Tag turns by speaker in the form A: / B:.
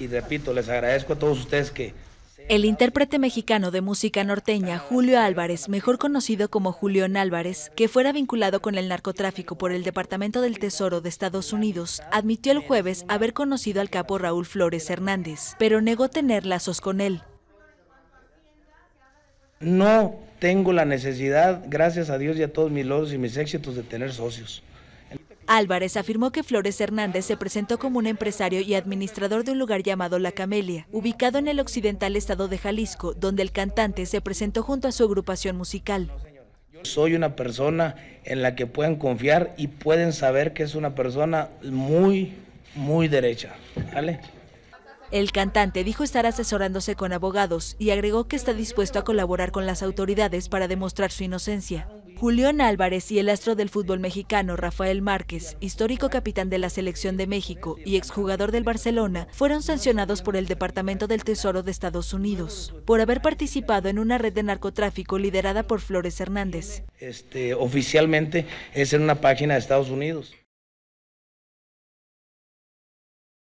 A: y repito, les agradezco a todos ustedes que...
B: El intérprete mexicano de música norteña, Julio Álvarez, mejor conocido como Julión Álvarez, que fuera vinculado con el narcotráfico por el Departamento del Tesoro de Estados Unidos, admitió el jueves haber conocido al capo Raúl Flores Hernández, pero negó tener lazos con él.
A: No tengo la necesidad, gracias a Dios y a todos mis logros y mis éxitos, de tener socios.
B: Álvarez afirmó que Flores Hernández se presentó como un empresario y administrador de un lugar llamado La Camelia, ubicado en el occidental estado de Jalisco, donde el cantante se presentó junto a su agrupación musical.
A: Soy una persona en la que pueden confiar y pueden saber que es una persona muy, muy derecha.
B: El cantante dijo estar asesorándose con abogados y agregó que está dispuesto a colaborar con las autoridades para demostrar su inocencia. Julián Álvarez y el astro del fútbol mexicano Rafael Márquez, histórico capitán de la selección de México y exjugador del Barcelona, fueron sancionados por el Departamento del Tesoro de Estados Unidos por haber participado en una red de narcotráfico liderada por Flores Hernández.
A: Este, oficialmente es en una página de Estados Unidos.